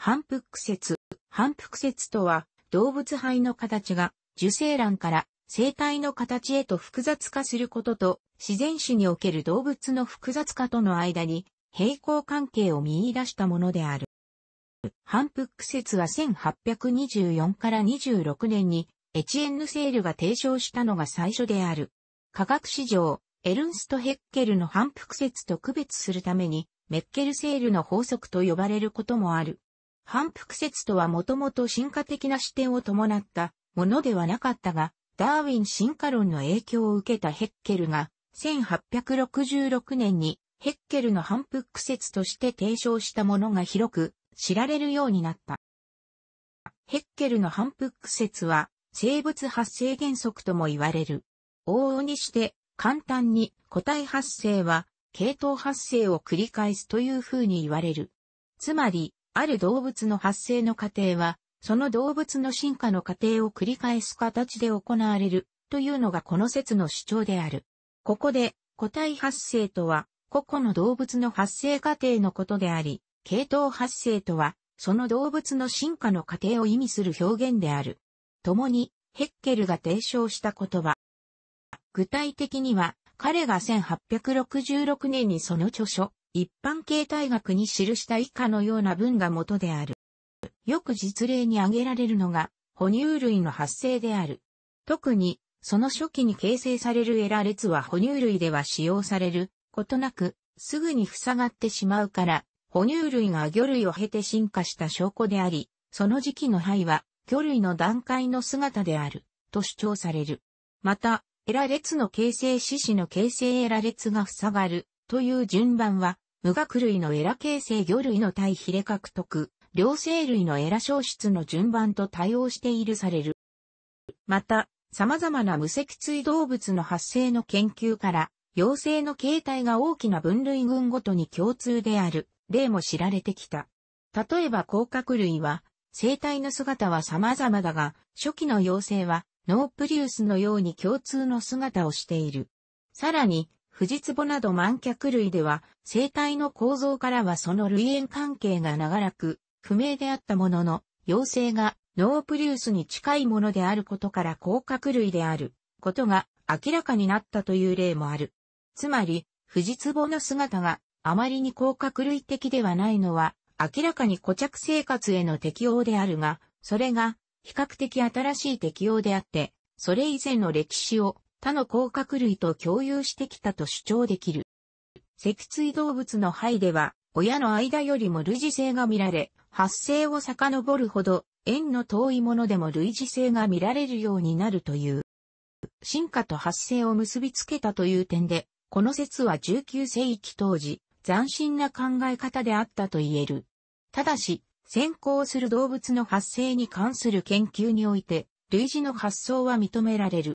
反復説。反復説とは、動物肺の形が受精卵から生体の形へと複雑化することと、自然史における動物の複雑化との間に平行関係を見出したものである。反復説は1824から26年にエチエンヌ・セールが提唱したのが最初である。科学史上、エルンスト・ヘッケルの反復説と区別するために、メッケルセールの法則と呼ばれることもある。反復説とはもともと進化的な視点を伴ったものではなかったが、ダーウィン進化論の影響を受けたヘッケルが、1866年にヘッケルの反復説として提唱したものが広く知られるようになった。ヘッケルの反復説は生物発生原則とも言われる。往々にして簡単に個体発生は系統発生を繰り返すという風に言われる。つまり、ある動物の発生の過程は、その動物の進化の過程を繰り返す形で行われる、というのがこの説の主張である。ここで、個体発生とは、個々の動物の発生過程のことであり、系統発生とは、その動物の進化の過程を意味する表現である。共に、ヘッケルが提唱した言葉。具体的には、彼が1866年にその著書、一般形態学に記した以下のような文が元である。よく実例に挙げられるのが、哺乳類の発生である。特に、その初期に形成されるエラ列は哺乳類では使用されることなく、すぐに塞がってしまうから、哺乳類が魚類を経て進化した証拠であり、その時期の肺は魚類の段階の姿である、と主張される。また、エラ列の形成四肢の形成エラ列が塞がるという順番は、無学類のエラ形成魚類の対比で獲得、両生類のエラ消失の順番と対応しているされる。また、様々な無脊椎動物の発生の研究から、幼生の形態が大きな分類群ごとに共通である例も知られてきた。例えば甲殻類は、生態の姿は様々だが、初期の幼生はノープリウスのように共通の姿をしている。さらに、士壺など満脚類では、生体の構造からはその類縁関係が長らく、不明であったものの、陽性がノープリウスに近いものであることから甲殻類であることが明らかになったという例もある。つまり、士壺の姿があまりに甲殻類的ではないのは、明らかに固着生活への適応であるが、それが比較的新しい適応であって、それ以前の歴史を他の甲殻類と共有してきたと主張できる。脊椎動物の肺では、親の間よりも類似性が見られ、発生を遡るほど、縁の遠いものでも類似性が見られるようになるという。進化と発生を結びつけたという点で、この説は19世紀当時、斬新な考え方であったと言える。ただし、先行する動物の発生に関する研究において、類似の発想は認められる。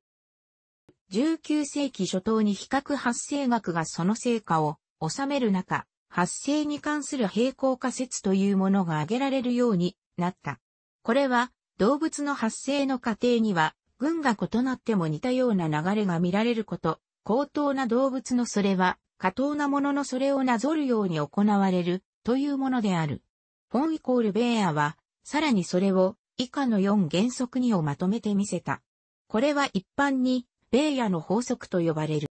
19世紀初頭に比較発生学がその成果を収める中、発生に関する平行仮説というものが挙げられるようになった。これは動物の発生の過程には群が異なっても似たような流れが見られること、高等な動物のそれは過当なもののそれをなぞるように行われるというものである。フォンイコールベアはさらにそれを以下の4原則にをまとめてみせた。これは一般にベーヤの法則と呼ばれる。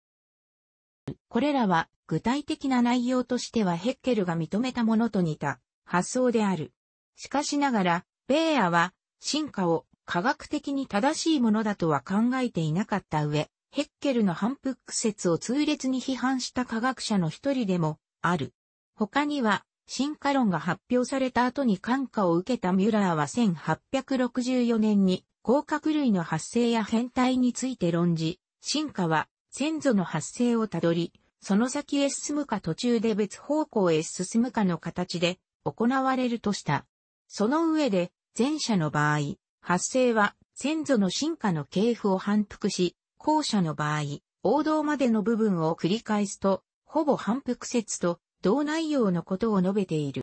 これらは具体的な内容としてはヘッケルが認めたものと似た発想である。しかしながら、ベーヤは進化を科学的に正しいものだとは考えていなかった上、ヘッケルの反復説を痛烈に批判した科学者の一人でもある。他には、進化論が発表された後に感化を受けたミュラーは1864年に甲殻類の発生や変態について論じ、進化は先祖の発生をたどり、その先へ進むか途中で別方向へ進むかの形で行われるとした。その上で、前者の場合、発生は先祖の進化の系譜を反復し、後者の場合、王道までの部分を繰り返すと、ほぼ反復説と同内容のことを述べている。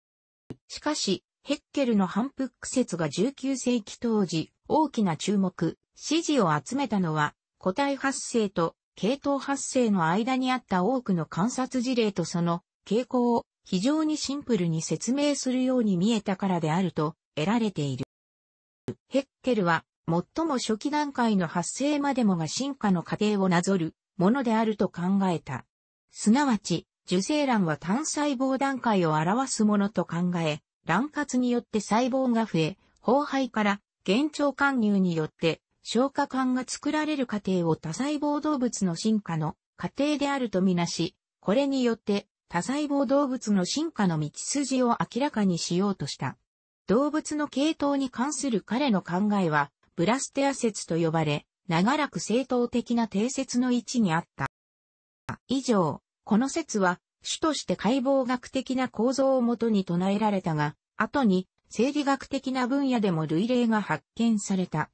しかし、ヘッケルの反復説が19世紀当時、大きな注目、支持を集めたのは、個体発生と系統発生の間にあった多くの観察事例とその傾向を非常にシンプルに説明するように見えたからであると得られている。ヘッケルは最も初期段階の発生までもが進化の過程をなぞるものであると考えた。すなわち、受精卵は単細胞段階を表すものと考え、卵活によって細胞が増え、包廃から現状貫入によって消化管が作られる過程を多細胞動物の進化の過程であるとみなし、これによって多細胞動物の進化の道筋を明らかにしようとした。動物の系統に関する彼の考えは、ブラステア説と呼ばれ、長らく正当的な定説の位置にあった。以上、この説は、主として解剖学的な構造をもとに唱えられたが、後に生理学的な分野でも類例が発見された。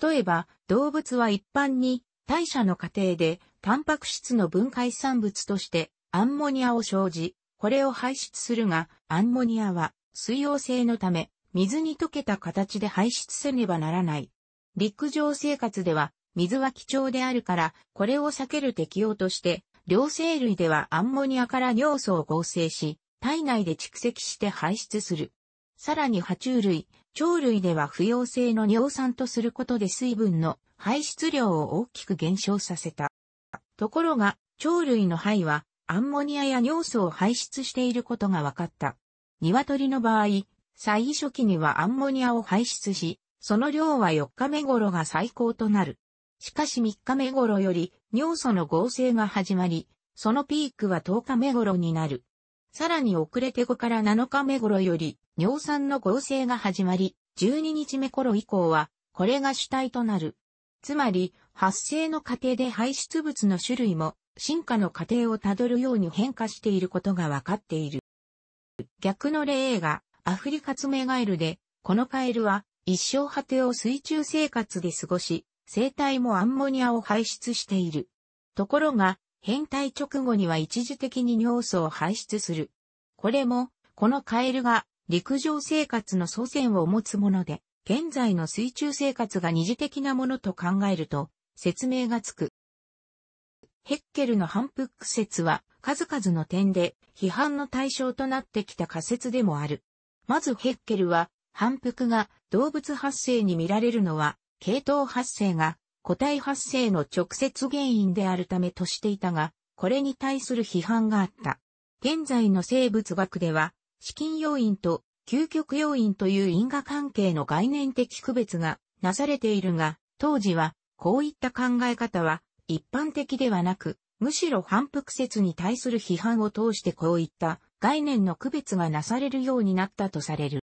例えば、動物は一般に代謝の過程でタンパク質の分解産物としてアンモニアを生じ、これを排出するが、アンモニアは水溶性のため水に溶けた形で排出せねばならない。陸上生活では水は貴重であるから、これを避ける適用として、両生類ではアンモニアから尿素を合成し、体内で蓄積して排出する。さらに爬虫類、鳥類では不溶性の尿酸とすることで水分の排出量を大きく減少させた。ところが、鳥類の肺はアンモニアや尿素を排出していることが分かった。鶏の場合、最初期にはアンモニアを排出し、その量は4日目頃が最高となる。しかし3日目頃より尿素の合成が始まり、そのピークは10日目頃になる。さらに遅れて5から7日目頃より尿酸の合成が始まり、12日目頃以降はこれが主体となる。つまり、発生の過程で排出物の種類も進化の過程をたどるように変化していることがわかっている。逆の例がアフリカツメガエルで、このカエルは一生果てを水中生活で過ごし、生態もアンモニアを排出している。ところが、変態直後には一時的に尿素を排出する。これも、このカエルが陸上生活の祖先を持つもので、現在の水中生活が二次的なものと考えると、説明がつく。ヘッケルの反復説は、数々の点で批判の対象となってきた仮説でもある。まずヘッケルは、反復が動物発生に見られるのは、系統発生が個体発生の直接原因であるためとしていたが、これに対する批判があった。現在の生物学では、資金要因と究極要因という因果関係の概念的区別がなされているが、当時はこういった考え方は一般的ではなく、むしろ反復説に対する批判を通してこういった概念の区別がなされるようになったとされる。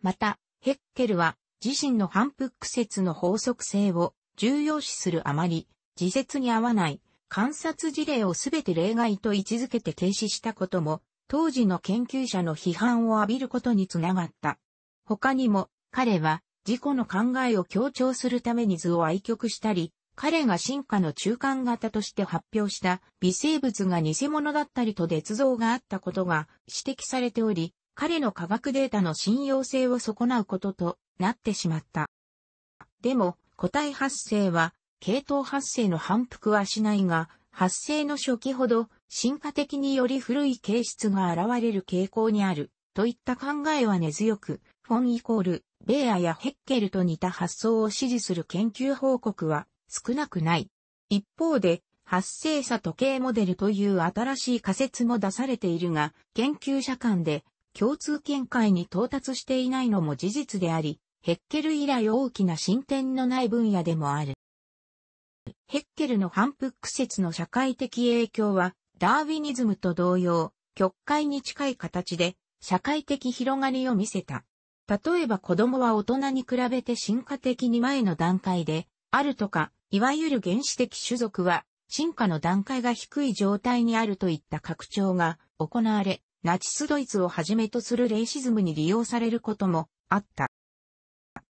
また、ヘッケルは自身の反復説の法則性を重要視するあまり、自説に合わない観察事例をすべて例外と位置づけて停止したことも、当時の研究者の批判を浴びることにつながった。他にも、彼は自己の考えを強調するために図を愛曲したり、彼が進化の中間型として発表した微生物が偽物だったりと捏造があったことが指摘されており、彼の科学データの信用性を損なうこととなってしまった。でも、個体発生は、系統発生の反復はしないが、発生の初期ほど進化的により古い形質が現れる傾向にある、といった考えは根強く、フォンイコール、ベアやヘッケルと似た発想を支持する研究報告は少なくない。一方で、発生者時計モデルという新しい仮説も出されているが、研究者間で共通見解に到達していないのも事実であり、ヘッケル以来大きな進展のない分野でもある。ヘッケルの反復説の社会的影響は、ダーウィニズムと同様、極快に近い形で、社会的広がりを見せた。例えば子供は大人に比べて進化的に前の段階で、あるとか、いわゆる原始的種族は、進化の段階が低い状態にあるといった拡張が行われ、ナチスドイツをはじめとするレイシズムに利用されることもあった。